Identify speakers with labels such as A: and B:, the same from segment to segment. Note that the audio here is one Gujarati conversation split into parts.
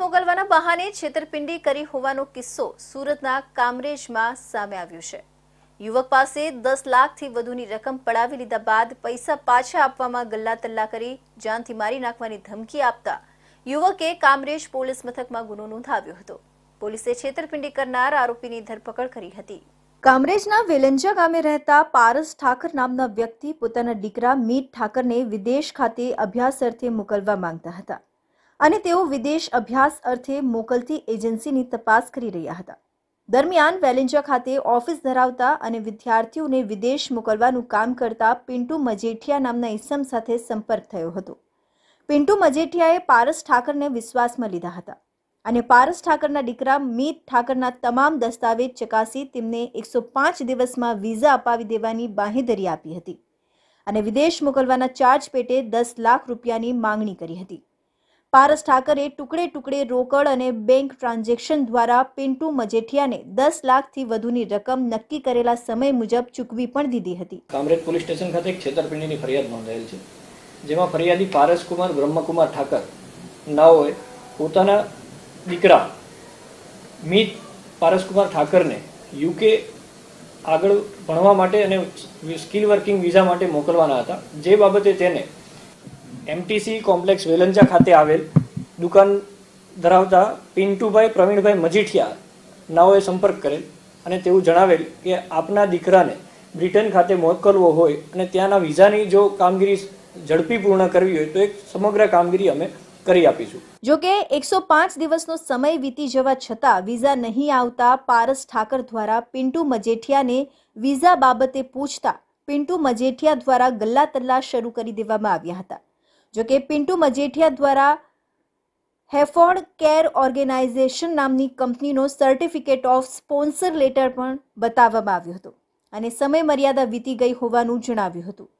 A: મોકલવાના બહાને છેતરપિંડી કરી હોવાનો કિસ્સો સુરતના કામરેજમાં સામે આવ્યો છે યુવક પાસે દસ લાખથી વધુની રકમ પડાવી લીધા બાદ પૈસા પાછા આપવામાં ગલ્લા તલ્લા કરી જાનથી મારી નાખવાની ધમકી આપતા યુવકે કામરેજ પોલીસ મથકમાં ગુનો નોંધાવ્યો હતો પોલીસે છેતરપિંડી કરનાર આરોપીની ધરપકડ કરી હતી કામરેજના વેલેન્જા ગામે રહેતા પારસ ઠાકર નામના વ્યક્તિ પોતાના દીકરા મીત ઠાકરને વિદેશ ખાતે અભ્યાસ અર્થે મોકલવા માંગતા હતા અને તેઓ વિદેશ અભ્યાસ અર્થે મોકલતી એજન્સીની તપાસ કરી રહ્યા હતા દરમિયાન વેલેન્જા ખાતે ઓફિસ ધરાવતા અને વિદ્યાર્થીઓને વિદેશ મોકલવાનું કામ કરતા પિન્ટુ મજેઠિયા નામના ઇસમ સાથે સંપર્ક થયો હતો પિન્ટુ મજેઠિયાએ પારસ ઠાકરને વિશ્વાસમાં લીધા હતા અને પારસ ઠાકરના દીકરા મીત ઠાકરના તમામ દસ્તાવેજ ચકાસી તેમને એકસો પાંચ દિવસમાં વિઝા અપાવી દેવાની બાંહેધરી આપી હતી અને વિદેશ મોકલવાના ચાર્જ પેટે દસ લાખ રૂપિયાની માંગણી કરી હતી પારસ ઠાકરે ટુકડે ટુકડે રોકડ અને બેંક ટ્રાન્ઝેક્શન દ્વારા પિન્ટુ મજેઠિયાને દસ લાખથી વધુની રકમ નક્કી કરેલા સમય મુજબ ચૂકવી પણ દીધી હતી
B: કામરેજ પોલીસ સ્ટેશન ખાતે એક છેતરપિંડીની ફરિયાદ નોંધાયેલ છે જેમાં ફરિયાદી પારસકુમાર બ્રહ્મકુમાર ઠાકર નાઓએ પોતાના દીકરા મિત પારસકુમાર ઠાકરને યુકે આગળ ભણવા માટે અને સ્કિલ વર્કિંગ વિઝા માટે મોકલવાના હતા જે બાબતે તેને એમટીસી કોમ્પ્લેક્સ વેલંજા ખાતે આવેલ દુકાન ધરાવતા પિન્ટુભાઈ પ્રવીણભાઈ મજીઠિયા નાઓએ સંપર્ક કરેલ અને તેવું જણાવેલ કે આપના દીકરાને બ્રિટન ખાતે મોકલવો હોય અને ત્યાંના વિઝાની જો કામગીરી ઝડપી પૂર્ણ કરવી હોય તો એક સમગ્ર કામગીરી અમે કરી આપીશું
A: જો કે એકસો પાંચ દિવસનો સમય વીતી જવા છતાં વિઝા નહીં આવતા પારસ ઠાકર દ્વારા પિન્ટુ મજેઠિયાને વિઝા બાબતે પૂછતા પિન્ટુ મજેઠિયા દ્વારા ગલ્લા તલ્લા શરૂ કરી દેવામાં આવ્યા હતા જોકે પિન્ટુ મજેઠિયા દ્વારા હેફોર્ડ કેર ઓર્ગેનાઇઝેશન નામની કંપનીનો સર્ટિફિકેટ ઓફ સ્પોન્સર લેટર પણ બતાવવામાં આવ્યું હતું અને સમય મર્યાદા વીતી ગઈ હોવાનું જણાવ્યું હતું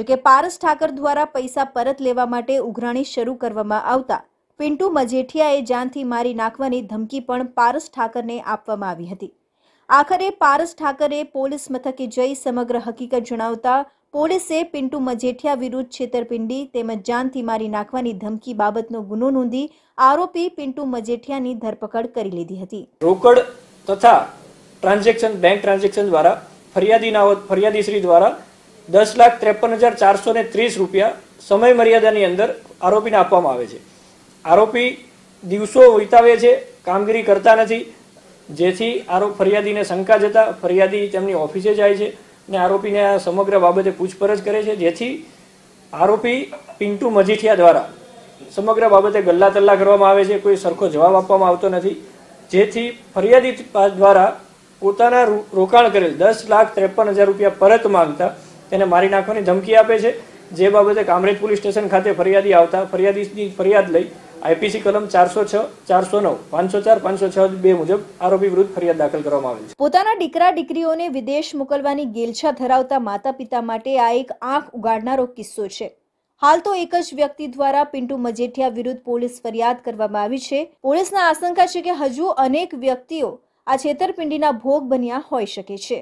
A: જોકે પારસ ઠાકર દ્વારા પૈસા પરત લેવા માટે ઉઘરાણી શરૂ કરવામાં આવતા પિન્ટુ મજેઠિયાએ જાનથી મારી નાખવાની ધમકી પણ પારસ ઠાકરને આપવામાં આવી હતી આખરે પારસ ઠાકરે પોલીસ મથકે જઈ સમગ્ર હકીકત જણાવતા પોલીસે પિન્ટુ મજેઠિયા વિરુદ્ધ છેતરપિંડી તેમજ જાનથી મારી નાખવાની ધમકી બાબતનો ગુનો નોંધી આરોપી પિન્ટુ મજેઠિયાની ધરપકડ કરી લીધી હતી
B: રોકડ તથા ટ્રાન્ઝેક્શન બેંક ટ્રાન્ઝેક્શન દ્વારા ફરિયાદી શ્રી દ્વારા દસ લાખ ત્રેપન હજાર ચારસો ને ત્રીસ રૂપિયા સમય મર્યાદાની અંદર આરોપીને આપવામાં આવે છે આરોપી દિવસો વિતાવે છે કામગીરી કરતા નથી જેથી આરોપ ફરિયાદીને શંકા જતા ફરિયાદી તેમની ઓફિસે જાય છે ને આરોપીને આ સમગ્ર બાબતે પૂછપરછ કરે છે જેથી આરોપી પિન્ટુ મજીઠિયા દ્વારા સમગ્ર બાબતે ગલ્લા તલ્લા કરવામાં આવે છે કોઈ સરખો જવાબ આપવામાં આવતો નથી જેથી ફરિયાદી દ્વારા પોતાના રોકાણ કરેલ દસ લાખ ત્રેપન હજાર રૂપિયા પરત માંગતા તેને મારી નાખવાની ધમકી આપે છે જે બાબતે કામરેજ પોલીસ સ્ટેશન ખાતે ફરિયાદી આવતા ફરિયાદીની ફરિયાદ લઈ આઈપીસી કલમ ચારસો છ ચારસો નવ પાંચસો ચાર પાંચસો છ બે મુજબ આરોપી વિરુદ્ધ ફરિયાદ દાખલ કરવામાં આવી છે
A: પોતાના દીકરા દીકરીઓને વિદેશ મોકલવાની ગેલછા ધરાવતા માતા પિતા માટે આ એક આંખ ઉગાડનારો કિસ્સો છે હાલ તો એક જ વ્યક્તિ દ્વારા પિન્ટુ મજેઠિયા વિરુદ્ધ પોલીસ ફરિયાદ કરવામાં આવી છે પોલીસના આશંકા છે કે હજુ અનેક વ્યક્તિઓ આ છેતરપિંડીના ભોગ બન્યા હોઈ શકે છે